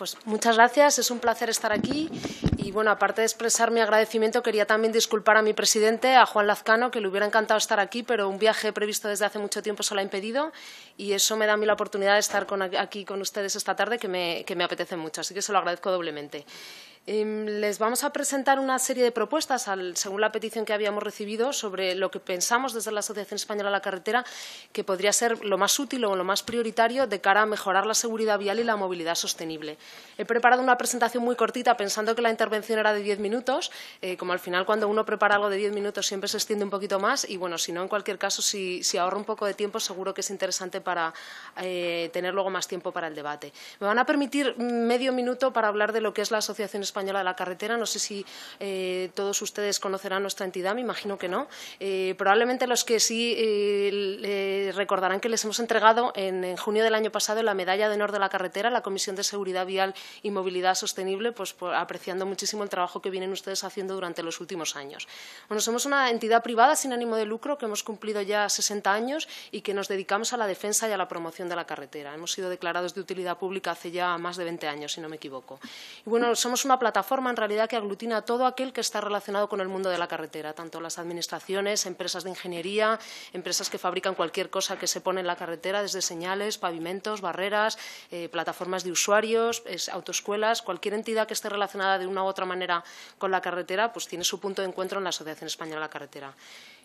pues muchas gracias, es un placer estar aquí y bueno, aparte de expresar mi agradecimiento, quería también disculpar a mi presidente, a Juan Lazcano, que le hubiera encantado estar aquí, pero un viaje previsto desde hace mucho tiempo se lo ha impedido y eso me da a mí la oportunidad de estar aquí con ustedes esta tarde, que me apetece mucho, así que se lo agradezco doblemente. Em, les vamos a presentar una serie de propuestas, según la petición que habíamos recibido, sobre lo que pensamos desde la Asociación Española de la Carretera que podría ser lo más útil o lo más prioritario de cara a mejorar la seguridad vial y la movilidad sostenible. He preparado una presentación muy cortita pensando que la intervención era de diez minutos, eh, como al final cuando uno prepara algo de diez minutos siempre se extiende un poquito más y bueno, si no, en cualquier caso, si, ahorro un poco de tiempo seguro que es interesante para eh, tener luego más tiempo para el debate. Me van a permitir medio minuto para hablar de lo que es la Asociación Española de la Carretera. No sé si eh, todos ustedes conocerán nuestra entidad, me imagino que no. Eh, probablemente los que sí eh, recordarán que les hemos entregado en, junio del año pasado la medalla de honor de la carretera, la Comisión de Seguridad Vial y Movilidad Sostenible, pues apreciando muchísimo el trabajo que vienen ustedes haciendo durante los últimos años. Bueno, somos una entidad privada sin ánimo de lucro que hemos cumplido ya 60 años y que nos dedicamos a la defensa y a la promoción de la carretera. Hemos sido declarados de utilidad pública hace ya más de 20 años, si no me equivoco. Y bueno, somos una plataforma en realidad que aglutina a todo aquel que está relacionado con el mundo de la carretera, tanto las administraciones, empresas de ingeniería, empresas que fabrican cualquier cosa que se pone en la carretera, desde señales, pavimentos, barreras, eh, plataformas de usuarios, autoescuelas, cualquier entidad que esté relacionada de una u otra manera con la carretera, pues tiene su punto de encuentro en la Asociación Española de la Carretera.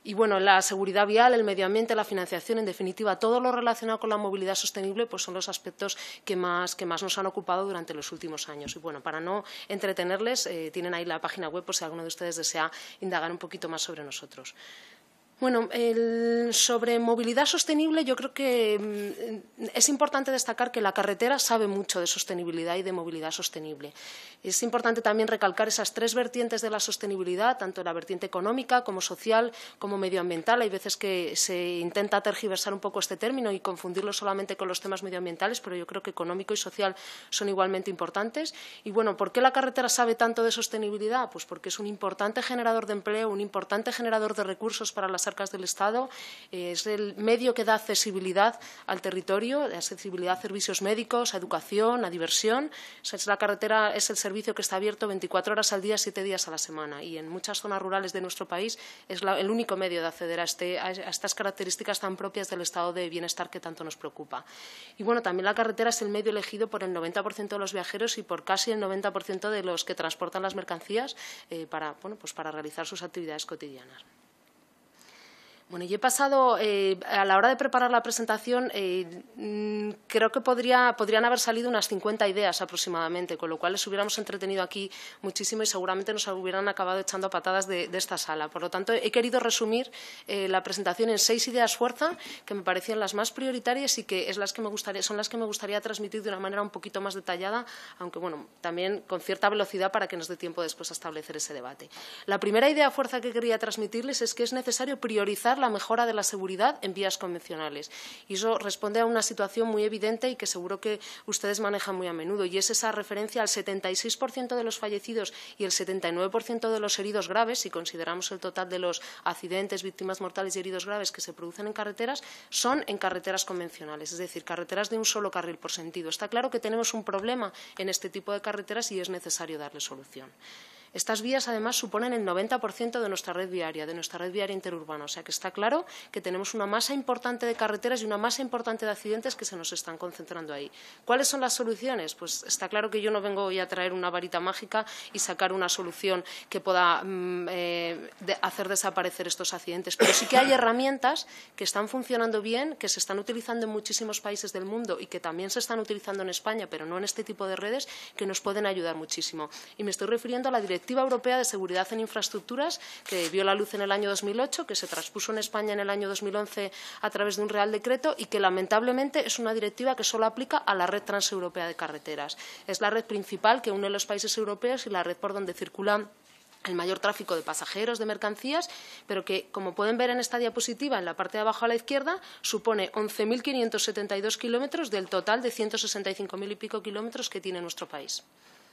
Y bueno, la seguridad vial, el medio ambiente, la financiación, en definitiva, todo lo relacionado con la movilidad sostenible, pues son los aspectos que más, que más nos han ocupado durante los últimos años. Y bueno, para no entretenerles, eh, tienen ahí la página web por si alguno de ustedes desea indagar un poquito más sobre nosotros. Bueno, sobre movilidad sostenible yo creo que mm, es importante destacar que la carretera sabe mucho de sostenibilidad y de movilidad sostenible. Es importante también recalcar esas tres vertientes de la sostenibilidad, tanto la vertiente económica como social como medioambiental. Hay veces que se intenta tergiversar un poco este término y confundirlo solamente con los temas medioambientales, pero yo creo que económico y social son igualmente importantes. Y bueno, ¿por qué la carretera sabe tanto de sostenibilidad? Pues porque es un importante generador de empleo, un importante generador de recursos para las arcas del Estado, eh, es el medio que da accesibilidad al territorio, accesibilidad a servicios médicos, a educación, a diversión. la carretera es el servicio que está abierto 24 horas al día, 7 días a la semana y en muchas zonas rurales de nuestro país es el único medio de acceder este, a, estas características tan propias del estado de bienestar que tanto nos preocupa. Y bueno, también la carretera es el medio elegido por el 90% de los viajeros y por casi el 90% de los que transportan las mercancías eh, para, bueno, pues para realizar sus actividades cotidianas. Bueno, yo he pasado, eh, a la hora de preparar la presentación, eh, creo que podría, podrían haber salido unas 50 ideas aproximadamente, con lo cual les hubiéramos entretenido aquí muchísimo y seguramente nos hubieran acabado echando patadas de, esta sala. Por lo tanto, he querido resumir eh, la presentación en seis ideas fuerza, que me parecían las más prioritarias y que, es las que me gustaría, son las que me gustaría transmitir de una manera un poquito más detallada, aunque bueno, también con cierta velocidad para que nos dé tiempo después a establecer ese debate. La primera idea fuerza que quería transmitirles es que es necesario priorizar la mejora de la seguridad en vías convencionales. Y eso responde a una situación muy evidente y que seguro que ustedes manejan muy a menudo, y es esa referencia al 76% de los fallecidos y el 79% de los heridos graves, si consideramos el total de los accidentes, víctimas mortales y heridos graves que se producen en carreteras, son en carreteras convencionales, es decir, carreteras de un solo carril por sentido. Está claro que tenemos un problema en este tipo de carreteras y es necesario darle solución. Estas vías, además, suponen el 90% de nuestra red viaria, de nuestra red viaria interurbana. O sea que está claro que tenemos una masa importante de carreteras y una masa importante de accidentes que se nos están concentrando ahí. ¿Cuáles son las soluciones? Pues está claro que yo no vengo hoy a traer una varita mágica y sacar una solución que pueda mm, eh, hacer desaparecer estos accidentes, pero sí que hay herramientas que están funcionando bien, que se están utilizando en muchísimos países del mundo y que también se están utilizando en España, pero no en este tipo de redes, que nos pueden ayudar muchísimo. Y me estoy refiriendo a la dirección Directiva Europea de Seguridad en Infraestructuras, que vio la luz en el año 2008, que se transpuso en España en el año 2011 a través de un Real Decreto y que, lamentablemente, es una directiva que solo aplica a la red transeuropea de carreteras. Es la red principal que une los países europeos y la red por donde circula el mayor tráfico de pasajeros, de mercancías, pero que, como pueden ver en esta diapositiva, en la parte de abajo a la izquierda, supone 11.572 kilómetros del total de 165.000 y pico kilómetros que tiene nuestro país.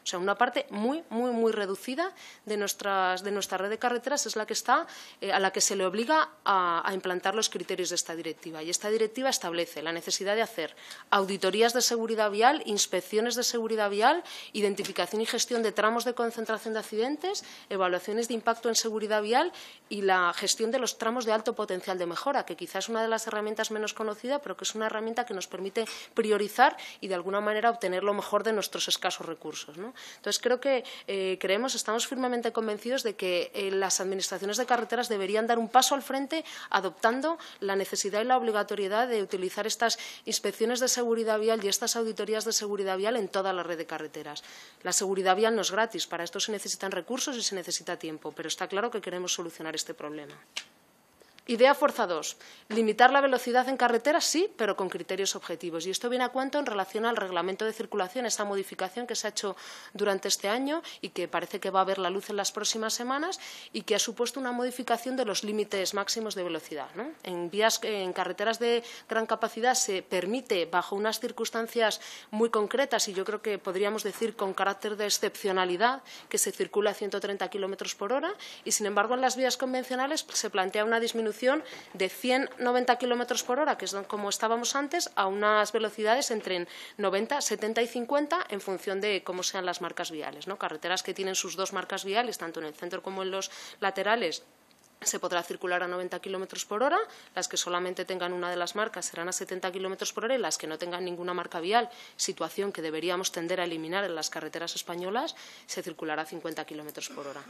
O sea, una parte muy, muy, muy reducida de, de nuestra red de carreteras es la que está, eh, a la que se le obliga a, a, implantar los criterios de esta directiva. Y esta directiva establece la necesidad de hacer auditorías de seguridad vial, inspecciones de seguridad vial, identificación y gestión de tramos de concentración de accidentes, evaluaciones de impacto en seguridad vial y la gestión de los tramos de alto potencial de mejora, que quizás es una de las herramientas menos conocidas, pero que es una herramienta que nos permite priorizar y, de alguna manera, obtener lo mejor de nuestros escasos recursos. Entonces creo que eh, creemos, estamos firmemente convencidos de que eh, las administraciones de carreteras deberían dar un paso al frente adoptando la necesidad y la obligatoriedad de utilizar estas inspecciones de seguridad vial y estas auditorías de seguridad vial en toda la red de carreteras. La seguridad vial no es gratis, para esto se necesitan recursos y se necesita tiempo, pero está claro que queremos solucionar este problema. Idea fuerza 2. Limitar la velocidad en carretera, sí, pero con criterios objetivos. Y esto viene a cuento en relación al reglamento de circulación, esa modificación que se ha hecho durante este año y que parece que va a ver la luz en las próximas semanas y que ha supuesto una modificación de los límites máximos de velocidad. En, vías, en carreteras de gran capacidad se permite, bajo unas circunstancias muy concretas y yo creo que podríamos decir con carácter de excepcionalidad, que se circula a 130 kilómetros por hora y, sin embargo, en las vías convencionales se plantea una disminución de 190 kilómetros por hora, que es como estábamos antes, a unas velocidades entre 90, 70 y 50 en función de cómo sean las marcas viales. ¿no? Carreteras que tienen sus dos marcas viales, tanto en el centro como en los laterales, se podrá circular a 90 kilómetros por hora, las que solamente tengan una de las marcas serán a 70 kilómetros por hora y las que no tengan ninguna marca vial, situación que deberíamos tender a eliminar en las carreteras españolas, se circulará a 50 kilómetros por hora.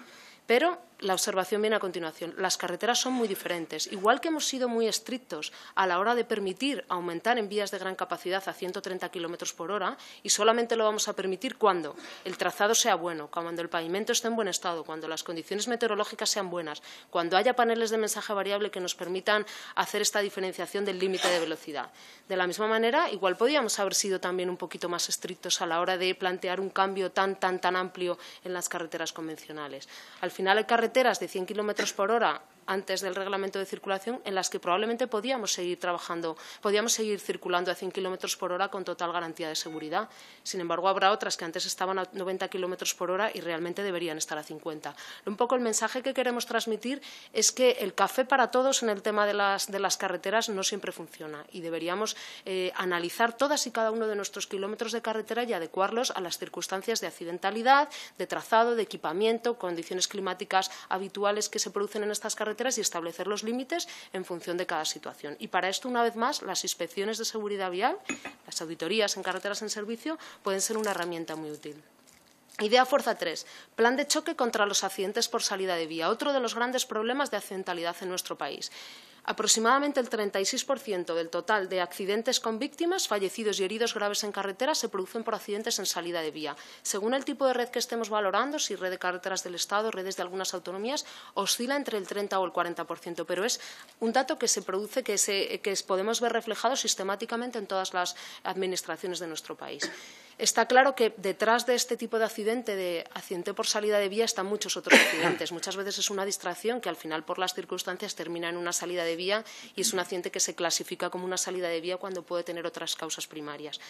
Pero la observación viene a continuación. Las carreteras son muy diferentes. Igual que hemos sido muy estrictos a la hora de permitir aumentar en vías de gran capacidad a 130 kilómetros por hora, y solamente lo vamos a permitir cuando el trazado sea bueno, cuando el pavimento esté en buen estado, cuando las condiciones meteorológicas sean buenas, cuando hay haya paneles de mensaje variable que nos permitan hacer esta diferenciación del límite de velocidad. De la misma manera, igual podríamos haber sido también un poquito más estrictos a la hora de plantear un cambio tan, tan, tan amplio en las carreteras convencionales. Al final hay carreteras de 100 kilómetros por hora antes del reglamento de circulación en las que probablemente podíamos seguir trabajando, podíamos seguir circulando a 100 kilómetros por hora con total garantía de seguridad. Sin embargo, habrá otras que antes estaban a 90 kilómetros por hora y realmente deberían estar a 50. Un poco el mensaje que queremos transmitir es que el café para todos en el tema de las, carreteras no siempre funciona y deberíamos eh, analizar todas y cada uno de nuestros kilómetros de carretera y adecuarlos a las circunstancias de accidentalidad, de trazado, de equipamiento, condiciones climáticas habituales que se producen en estas carreteras y establecer los límites en función de cada situación. Y para esto, una vez más, las inspecciones de seguridad vial, las auditorías en carreteras en servicio, pueden ser una herramienta muy útil. Idea Fuerza 3. Plan de choque contra los accidentes por salida de vía. Otro de los grandes problemas de accidentalidad en nuestro país. Aproximadamente el 36% del total de accidentes con víctimas, fallecidos y heridos graves en carretera se producen por accidentes en salida de vía. Según el tipo de red que estemos valorando, si red de carreteras del Estado, redes de algunas autonomías, oscila entre el 30 o el 40%, pero es un dato que se produce, que, que podemos ver reflejado sistemáticamente en todas las administraciones de nuestro país. Está claro que detrás de este tipo de accidente, de accidente por salida de vía, están muchos otros accidentes. Muchas veces es una distracción que al final, por las circunstancias, termina en una salida de vía y es un accidente que se clasifica como una salida de vía cuando puede tener otras causas primarias.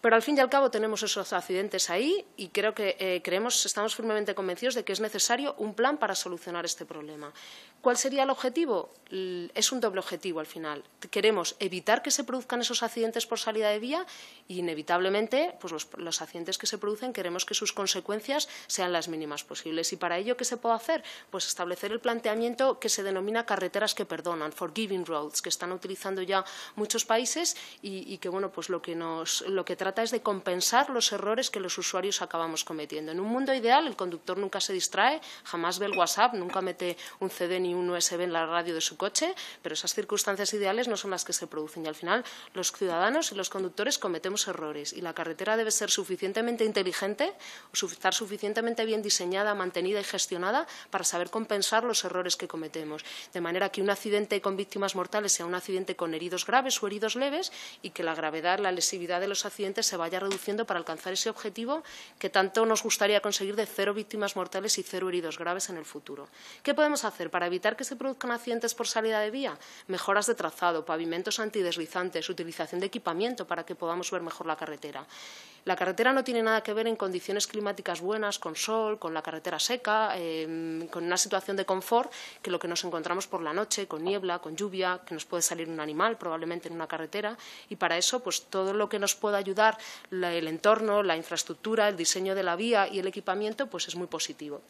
Pero al fin y al cabo tenemos esos accidentes ahí y creo que eh, creemos, estamos firmemente convencidos de que es necesario un plan para solucionar este problema. ¿Cuál sería el objetivo? Es un doble objetivo al final. Queremos evitar que se produzcan esos accidentes por salida de vía y inevitablemente pues, los, accidentes que se producen queremos que sus consecuencias sean las mínimas posibles. Y para ello, ¿qué se puede hacer? Pues establecer el planteamiento que se denomina carreteras que perdonan, forgiving roads, que están utilizando ya muchos países y, que bueno, pues lo que nos lo que trata trata es de compensar los errores que los usuarios acabamos cometiendo. En un mundo ideal, el conductor nunca se distrae, jamás ve el WhatsApp, nunca mete un CD ni un USB en la radio de su coche, pero esas circunstancias ideales no son las que se producen. Y al final, los ciudadanos y los conductores cometemos errores y la carretera debe ser suficientemente inteligente, estar suficientemente bien diseñada, mantenida y gestionada para saber compensar los errores que cometemos. De manera que un accidente con víctimas mortales sea un accidente con heridos graves o heridos leves y que la gravedad, la lesividad de los accidentes se vaya reduciendo para alcanzar ese objetivo que tanto nos gustaría conseguir de cero víctimas mortales y cero heridos graves en el futuro. ¿Qué podemos hacer para evitar que se produzcan accidentes por salida de vía? Mejoras de trazado, pavimentos antideslizantes, utilización de equipamiento para que podamos ver mejor la carretera. La carretera no tiene nada que ver en condiciones climáticas buenas, con sol, con la carretera seca, em, con una situación de confort que lo que nos encontramos por la noche, con niebla, con lluvia, que nos puede salir un animal probablemente en una carretera. Y para eso, pues todo lo que nos pueda ayudar, el entorno, la infraestructura, el diseño de la vía y el equipamiento, pues es muy positivo.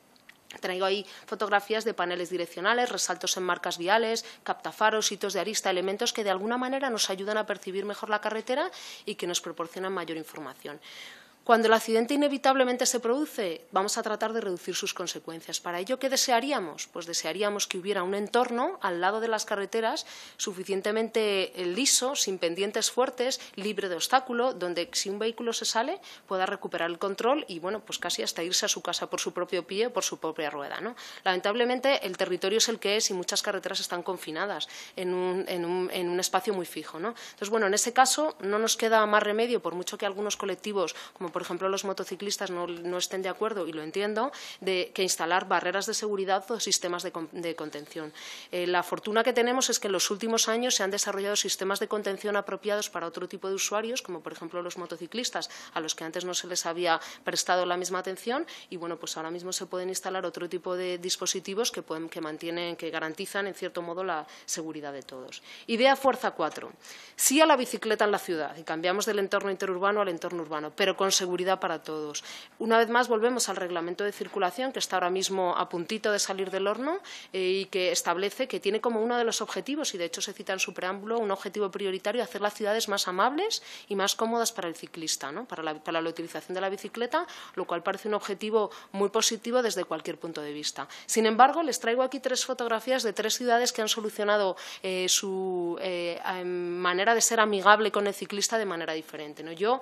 Traigo ahí fotografías de paneles direccionales, resaltos en marcas viales, captafaros, hitos de arista, elementos que de alguna manera nos ayudan a percibir mejor la carretera y que nos proporcionan mayor información. Cuando el accidente inevitablemente se produce, vamos a tratar de reducir sus consecuencias. Para ello, ¿qué desearíamos? Pues desearíamos que hubiera un entorno al lado de las carreteras suficientemente eh, liso, sin pendientes fuertes, libre de obstáculo, donde si un vehículo se sale pueda recuperar el control y, bueno, pues casi hasta irse a su casa por su propio pie o por su propia rueda. Lamentablemente, el territorio es el que es y muchas carreteras están confinadas en un, espacio muy fijo. Entonces, bueno, en ese caso no nos queda más remedio, por mucho que algunos colectivos, como por ejemplo los motociclistas no, estén de acuerdo, y lo entiendo, de que instalar barreras de seguridad o sistemas de, contención. Eh, la fortuna que tenemos es que en los últimos años se han desarrollado sistemas de contención apropiados para otro tipo de usuarios, como por ejemplo los motociclistas, a los que antes no se les había prestado la misma atención, y bueno, pues ahora mismo se pueden instalar otro tipo de dispositivos que, pueden, que mantienen, que garantizan en cierto modo la seguridad de todos. Idea fuerza 4. Sí a la bicicleta en la ciudad y cambiamos del entorno interurbano al entorno urbano, pero con seguridad para todos. Una vez más volvemos al reglamento de circulación que está ahora mismo a puntito de salir del horno eh, y que establece que tiene como uno de los objetivos, y de hecho se cita en su preámbulo, un objetivo prioritario hacer las ciudades más amables y más cómodas para el ciclista, para, la, utilización de la bicicleta, lo cual parece un objetivo muy positivo desde cualquier punto de vista. Sin embargo, les traigo aquí tres fotografías de tres ciudades que han solucionado eh, su eh, manera de ser amigable con el ciclista de manera diferente. ¿no? Yo,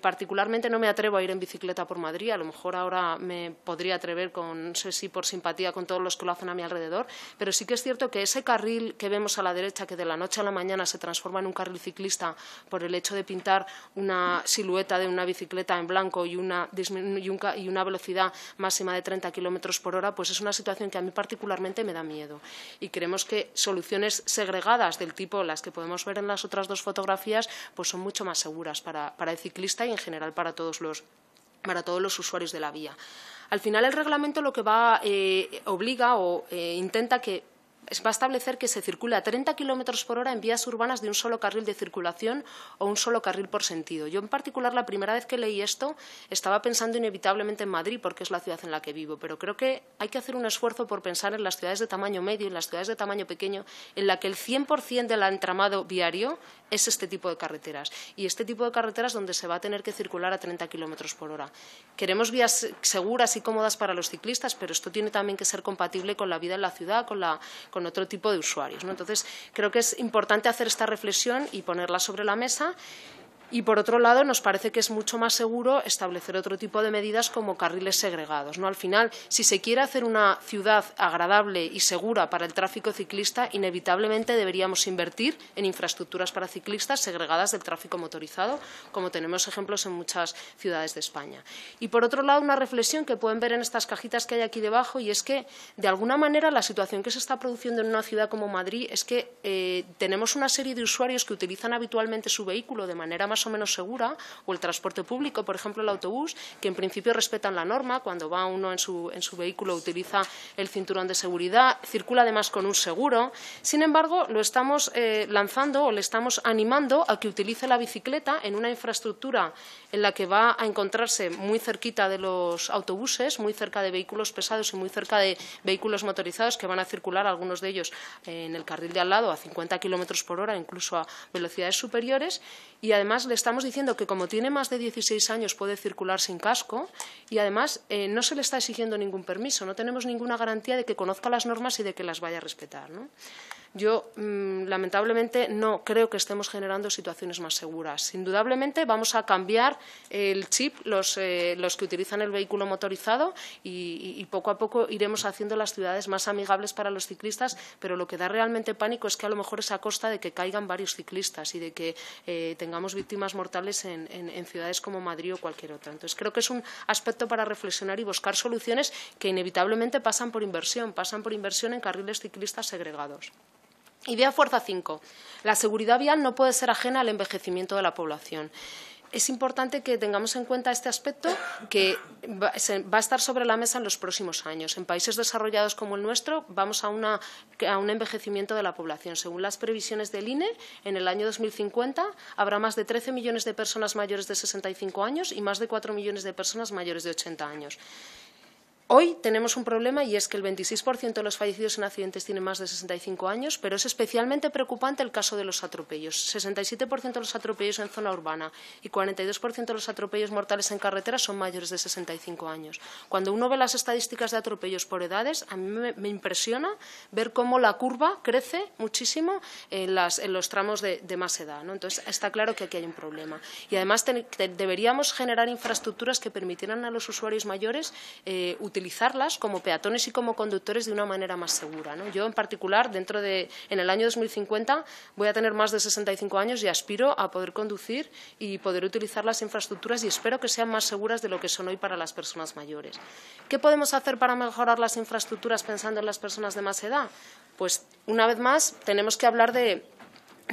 particularmente, no me atrevo a ir en bicicleta por Madrid, a lo mejor ahora me podría atrever con, no sé si por simpatía con todos los que lo hacen a mi alrededor, pero sí que es cierto que ese carril que vemos a la derecha, que de la noche a la mañana se transforma en un carril ciclista por el hecho de pintar una silueta de una bicicleta en blanco y una, y una velocidad máxima de 30 kilómetros por hora, pues es una situación que a mí particularmente me da miedo. Y creemos que soluciones segregadas del tipo las que podemos ver en las otras dos fotografías, pues son mucho más seguras para, para el ciclista y en general para todos los, para todos los usuarios de la vía. Al final el reglamento lo que va eh, obliga o eh, intenta que va a establecer que se circule a 30 kilómetros por hora en vías urbanas de un solo carril de circulación o un solo carril por sentido. Yo, en particular, la primera vez que leí esto, estaba pensando inevitablemente en Madrid, porque es la ciudad en la que vivo, pero creo que hay que hacer un esfuerzo por pensar en las ciudades de tamaño medio, en las ciudades de tamaño pequeño, en la que el 100% del entramado viario es este tipo de carreteras. Y este tipo de carreteras donde se va a tener que circular a 30 kilómetros por hora. Queremos vías seguras y cómodas para los ciclistas, pero esto tiene también que ser compatible con la vida en la ciudad, con la con otro tipo de usuarios. Entonces, creo que es importante hacer esta reflexión y ponerla sobre la mesa y por otro lado, nos parece que es mucho más seguro establecer otro tipo de medidas como carriles segregados. Al final, si se quiere hacer una ciudad agradable y segura para el tráfico ciclista, inevitablemente deberíamos invertir en infraestructuras para ciclistas segregadas del tráfico motorizado, como tenemos ejemplos en muchas ciudades de España. Y por otro lado, una reflexión que pueden ver en estas cajitas que hay aquí debajo y es que, de alguna manera, la situación que se está produciendo en una ciudad como Madrid es que eh, tenemos una serie de usuarios que utilizan habitualmente su vehículo de manera más o menos segura, o el transporte público, por ejemplo el autobús, que en principio respetan la norma, cuando va uno en su, en su vehículo utiliza el cinturón de seguridad, circula además con un seguro. Sin embargo, lo estamos eh, lanzando o le estamos animando a que utilice la bicicleta en una infraestructura en la que va a encontrarse muy cerquita de los autobuses, muy cerca de vehículos pesados y muy cerca de vehículos motorizados que van a circular, algunos de ellos en el carril de al lado, a 50 kilómetros por hora, incluso a velocidades superiores. Y además le estamos diciendo que como tiene más de 16 años puede circular sin casco y además eh, no se le está exigiendo ningún permiso, no tenemos ninguna garantía de que conozca las normas y de que las vaya a respetar. Yo, mm, lamentablemente, no creo que estemos generando situaciones más seguras. Indudablemente, vamos a cambiar el chip, los, eh, que utilizan el vehículo motorizado, y, poco a poco iremos haciendo las ciudades más amigables para los ciclistas, pero lo que da realmente pánico es que a lo mejor es a costa de que caigan varios ciclistas y de que eh, tengamos víctimas mortales en, en ciudades como Madrid o cualquier otra. Entonces, creo que es un aspecto para reflexionar y buscar soluciones que inevitablemente pasan por inversión, pasan por inversión en carriles ciclistas segregados. Idea Fuerza 5. La seguridad vial no puede ser ajena al envejecimiento de la población es importante que tengamos en cuenta este aspecto que va a estar sobre la mesa en los próximos años. En países desarrollados como el nuestro vamos a, a, un envejecimiento de la población. Según las previsiones del INE, en el año 2050 habrá más de 13 millones de personas mayores de 65 años y más de 4 millones de personas mayores de 80 años. Hoy tenemos un problema y es que el 26% de los fallecidos en accidentes tienen más de 65 años, pero es especialmente preocupante el caso de los atropellos. 67% de los atropellos en zona urbana y 42% de los atropellos mortales en carretera son mayores de 65 años. Cuando uno ve las estadísticas de atropellos por edades, a mí me, impresiona ver cómo la curva crece muchísimo en, los tramos de, más edad. Entonces, está claro que aquí hay un problema. Y además deberíamos generar infraestructuras que permitieran a los usuarios mayores eh, utilizar utilizarlas como peatones y como conductores de una manera más segura. Yo, en particular, dentro de, en el año 2050 voy a tener más de 65 años y aspiro a poder conducir y poder utilizar las infraestructuras y espero que sean más seguras de lo que son hoy para las personas mayores. ¿Qué podemos hacer para mejorar las infraestructuras pensando en las personas de más edad? Pues, una vez más, tenemos que hablar de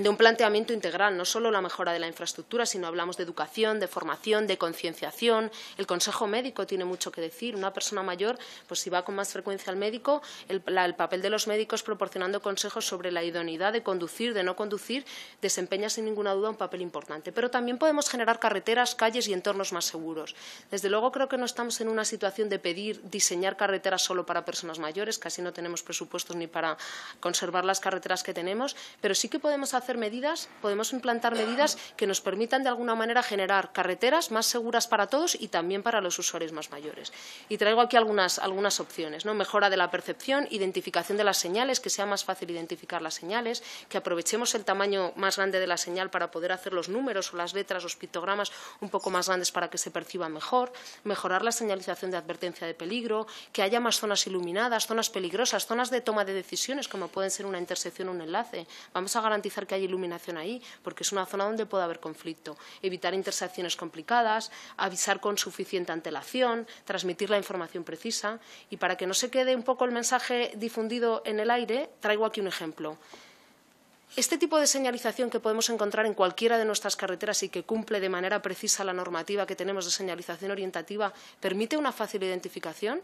de un planteamiento integral, no solo la mejora de la infraestructura, sino hablamos de educación, de formación, de concienciación. El consejo médico tiene mucho que decir. Una persona mayor, pues si va con más frecuencia al médico, el, el, papel de los médicos proporcionando consejos sobre la idoneidad de conducir, de no conducir, desempeña sin ninguna duda un papel importante. Pero también podemos generar carreteras, calles y entornos más seguros. Desde luego creo que no estamos en una situación de pedir diseñar carreteras solo para personas mayores, casi no tenemos presupuestos ni para conservar las carreteras que tenemos, pero sí que podemos hacer hacer medidas, podemos implantar medidas que nos permitan de alguna manera generar carreteras más seguras para todos y también para los usuarios más mayores. Y traigo aquí algunas, algunas opciones, ¿no? Mejora de la percepción, identificación de las señales, que sea más fácil identificar las señales, que aprovechemos el tamaño más grande de la señal para poder hacer los números o las letras, los pictogramas un poco más grandes para que se perciba mejor, mejorar la señalización de advertencia de peligro, que haya más zonas iluminadas, zonas peligrosas, zonas de toma de decisiones, como pueden ser una intersección o un enlace. Vamos a garantizar que hay iluminación ahí, porque es una zona donde puede haber conflicto. Evitar intersecciones complicadas, avisar con suficiente antelación, transmitir la información precisa. Y para que no se quede un poco el mensaje difundido en el aire, traigo aquí un ejemplo. Este tipo de señalización que podemos encontrar en cualquiera de nuestras carreteras y que cumple de manera precisa la normativa que tenemos de señalización orientativa permite una fácil identificación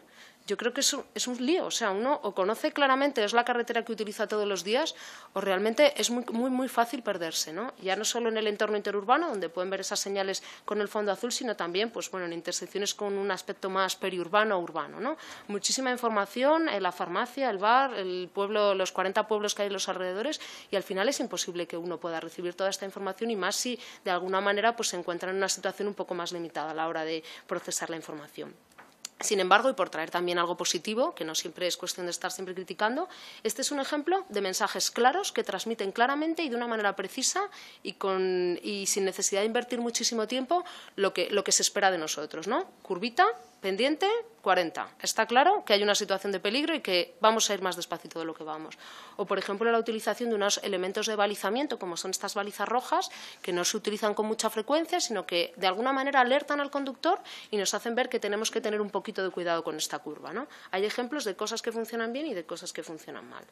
yo creo que es un, lío. O sea, uno o conoce claramente, es la carretera que utiliza todos los días, o realmente es muy, muy, muy fácil perderse, ¿no? Ya no solo en el entorno interurbano, donde pueden ver esas señales con el fondo azul, sino también, pues en intersecciones con un aspecto más periurbano o urbano, ¿no? Muchísima información, en la farmacia, el bar, el pueblo, los 40 pueblos que hay en los alrededores, y al final es imposible que uno pueda recibir toda esta información, y más si de alguna manera pues, se encuentra en una situación un poco más limitada a la hora de procesar la información. Sin embargo, y por traer también algo positivo, que no siempre es cuestión de estar siempre criticando, este es un ejemplo de mensajes claros que transmiten claramente y de una manera precisa y, y sin necesidad de invertir muchísimo tiempo lo que, lo que se espera de nosotros. ¿no? Curvita, pendiente 40. Está claro que hay una situación de peligro y que vamos a ir más despacito de lo que vamos. O, por ejemplo, la utilización de unos elementos de balizamiento, como son estas balizas rojas, que no se utilizan con mucha frecuencia, sino que de alguna manera alertan al conductor y nos hacen ver que tenemos que tener un poquito de cuidado con esta curva. Hay ejemplos de cosas que funcionan bien y de cosas que funcionan mal.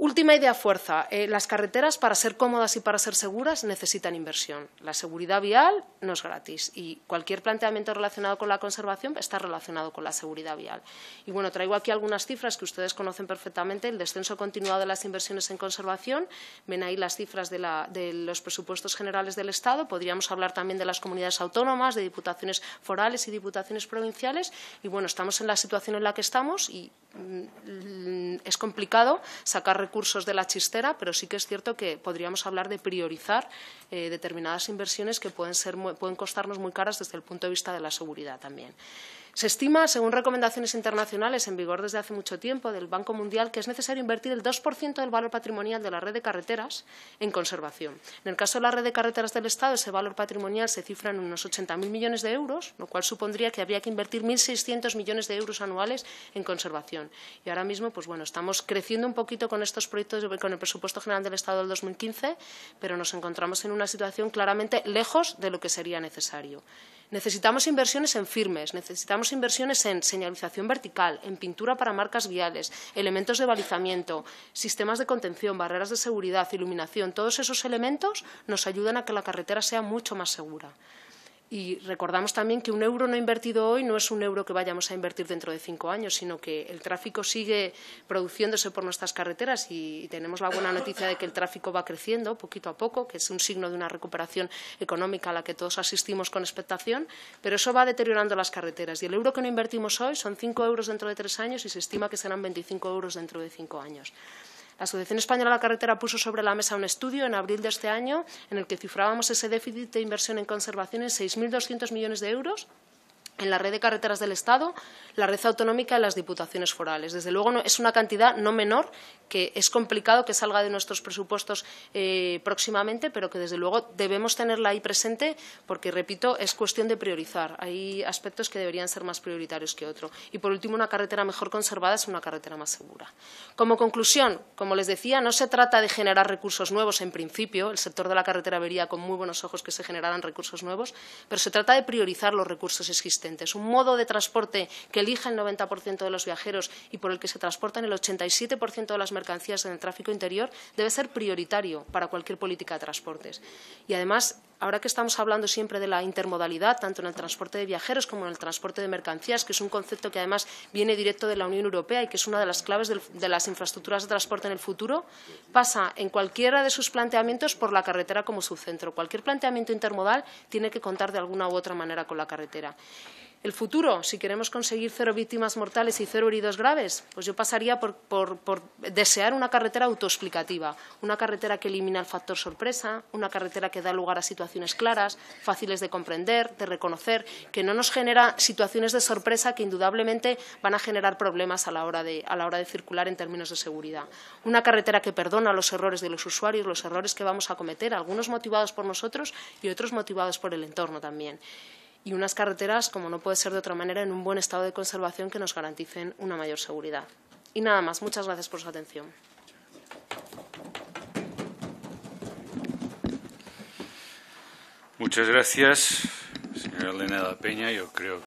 Última idea fuerza. Eh, las carreteras, para ser cómodas y para ser seguras, necesitan inversión. La seguridad vial no es gratis y cualquier planteamiento relacionado con la conservación está relacionado con la seguridad vial. Y bueno, traigo aquí algunas cifras que ustedes conocen perfectamente. El descenso continuado de las inversiones en conservación. Ven ahí las cifras de, los presupuestos generales del Estado. Podríamos hablar también de las comunidades autónomas, de diputaciones forales y diputaciones provinciales. Y bueno, estamos en la situación en la que estamos y mm, es complicado sacar recursos de la chistera, pero sí que es cierto que podríamos hablar de priorizar eh, determinadas inversiones que pueden, ser, pueden costarnos muy caras desde el punto de vista de la seguridad también. Se estima, según recomendaciones internacionales en vigor desde hace mucho tiempo del Banco Mundial, que es necesario invertir el 2% del valor patrimonial de la red de carreteras en conservación. En el caso de la red de carreteras del Estado, ese valor patrimonial se cifra en unos 80.000 millones de euros, lo cual supondría que habría que invertir 1.600 millones de euros anuales en conservación. Y ahora mismo, pues bueno, estamos creciendo un poquito con estos proyectos, con el presupuesto general del Estado del 2015, pero nos encontramos en una situación claramente lejos de lo que sería necesario. Necesitamos inversiones en firmes, necesitamos inversiones en señalización vertical, en pintura para marcas viales, elementos de balizamiento, sistemas de contención, barreras de seguridad, iluminación. Todos esos elementos nos ayudan a que la carretera sea mucho más segura. Y recordamos también que un euro no invertido hoy no es un euro que vayamos a invertir dentro de cinco años, sino que el tráfico sigue produciéndose por nuestras carreteras y tenemos la buena noticia de que el tráfico va creciendo poquito a poco, que es un signo de una recuperación económica a la que todos asistimos con expectación, pero eso va deteriorando las carreteras. Y el euro que no invertimos hoy son cinco euros dentro de tres años y se estima que serán 25 euros dentro de cinco años. La Asociación Española de la Carretera puso sobre la mesa un estudio en abril de este año en el que cifrábamos ese déficit de inversión en conservación en 6.200 millones de euros en la red de carreteras del Estado, la red autonómica y las diputaciones forales. Desde luego es una cantidad no menor que es complicado que salga de nuestros presupuestos eh, próximamente, pero que desde luego debemos tenerla ahí presente porque, repito, es cuestión de priorizar. Hay aspectos que deberían ser más prioritarios que otros. Y, por último, una carretera mejor conservada es una carretera más segura. Como conclusión, como les decía, no se trata de generar recursos nuevos en principio. El sector de la carretera vería con muy buenos ojos que se generaran recursos nuevos, pero se trata de priorizar los recursos existentes un modo de transporte que elija el 90% de los viajeros y por el que se transportan el 87% de las mercancías en el tráfico interior debe ser prioritario para cualquier política de transportes. Y además ahora que estamos hablando siempre de la intermodalidad, tanto en el transporte de viajeros como en el transporte de mercancías, que es un concepto que además viene directo de la Unión Europea y que es una de las claves de las infraestructuras de transporte en el futuro, pasa en cualquiera de sus planteamientos por la carretera como su centro. Cualquier planteamiento intermodal tiene que contar de alguna u otra manera con la carretera. El futuro, si queremos conseguir cero víctimas mortales y cero heridos graves, pues yo pasaría por, desear una carretera autoexplicativa, una carretera que elimina el factor sorpresa, una carretera que da lugar a situaciones claras, fáciles de comprender, de reconocer, que no nos genera situaciones de sorpresa que indudablemente van a generar problemas a la hora de, a la hora de circular en términos de seguridad. Una carretera que perdona los errores de los usuarios, los errores que vamos a cometer, algunos motivados por nosotros y otros motivados por el entorno también y unas carreteras, como no puede ser de otra manera, en un buen estado de conservación que nos garanticen una mayor seguridad. Y nada más, muchas gracias por su atención. Muchas gracias, señora Peña. Yo creo